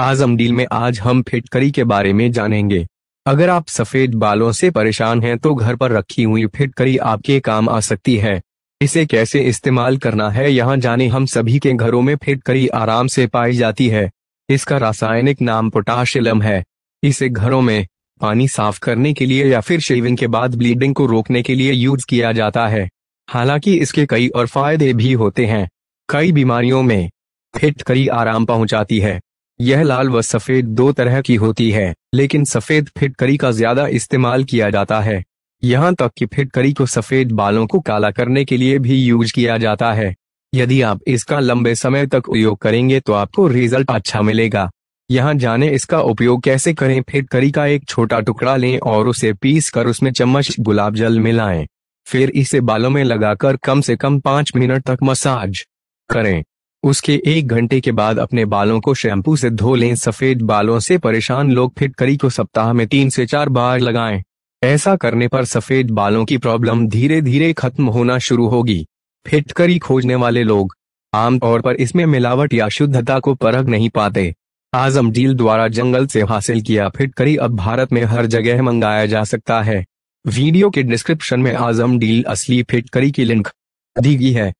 आजम deal में आज हम फिटकरी के बारे में जानेंगे अगर आप सफेद बालों से परेशान हैं तो घर पर रखी हुई फिटकरी आपके काम आ सकती है इसे कैसे इस्तेमाल करना है यहाँ जाने हम सभी के घरों में फिटकरी आराम से पाई जाती है इसका रासायनिक नाम पोटाशियम है इसे घरों में पानी साफ करने के लिए या फिर शेविंग के बाद ब्लीडिंग को रोकने के लिए यूज किया जाता है हालांकि इसके कई और फायदे भी होते हैं कई बीमारियों में फिटकरी आराम पहुंचाती है यह लाल व सफेद दो तरह की होती है लेकिन सफेद फिटकरी का ज्यादा इस्तेमाल किया जाता है यहाँ तक कि फिटकरी को सफेद बालों को काला करने के लिए भी यूज किया जाता है यदि आप इसका लंबे समय तक उपयोग करेंगे तो आपको रिजल्ट अच्छा मिलेगा यहाँ जाने इसका उपयोग कैसे करें फिटकरी का एक छोटा टुकड़ा लें और उसे पीस कर उसमें चम्मच गुलाब जल मिलाएं। फिर इसे बालों में लगाकर कम से कम पाँच मिनट तक मसाज करें उसके एक घंटे के बाद अपने बालों को शैम्पू से धो लें सफेद बालों से परेशान लोग फिटकरी को सप्ताह में तीन से चार बार लगाएं। ऐसा करने पर सफेद बालों की प्रॉब्लम धीरे धीरे खत्म होना शुरू होगी फिटकरी खोजने वाले लोग आमतौर पर इसमें मिलावट या शुद्धता को परख नहीं पाते आजम डील द्वारा जंगल से हासिल किया फिटकरी अब भारत में हर जगह मंगाया जा सकता है वीडियो के डिस्क्रिप्शन में आजम डील असली फिटकरी की लिंक दी गई है